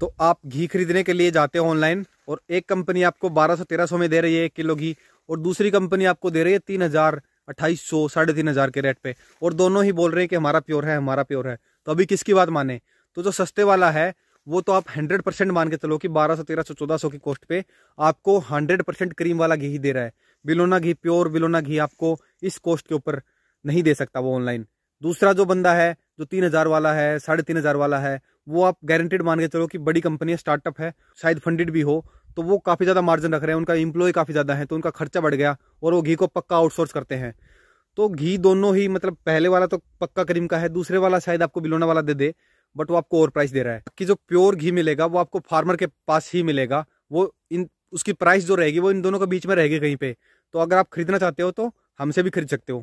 तो आप घी खरीदने के लिए जाते हो ऑनलाइन और एक कंपनी आपको 1200 1300 में दे रही है एक किलो घी और दूसरी कंपनी आपको दे रही है तीन हजार अट्ठाईस सौ साढ़े तीन हजार के रेट पे और दोनों ही बोल रहे हैं कि हमारा प्योर है हमारा प्योर है तो अभी किसकी बात माने तो जो सस्ते वाला है वो तो आप 100 परसेंट मान के चलो कि 1200 1300 सौ की कॉस्ट पे आपको 100 परसेंट क्रीम वाला घी दे रहा है बिलोना घी प्योर बिलोना घी आपको इस कॉस्ट के ऊपर नहीं दे सकता वो ऑनलाइन दूसरा जो बंदा है जो तीन हज़ार वाला है साढ़े तीन हज़ार वाला है वो आप गारंटेड मान के चलो कि बड़ी कंपनी है स्टार्टअप है शायद फंडेड भी हो तो वो काफ़ी ज़्यादा मार्जिन रख रहे हैं उनका इम्प्लॉय काफ़ी ज़्यादा है तो उनका खर्चा बढ़ गया और वो घी को पक्का आउटसोर्स करते हैं तो घी दोनों ही मतलब पहले वाला तो पक्का करीम का है दूसरे वाला शायद आपको बिलोना वाला दे दे बट वो आपको ओवर प्राइस दे रहा है कि जो प्योर घी मिलेगा वो आपको फार्मर के पास ही मिलेगा वो इन उसकी प्राइस जो रहेगी वो इन दोनों के बीच में रहेगी कहीं पे तो अगर आप खरीदना चाहते हो तो हमसे भी खरीद सकते हो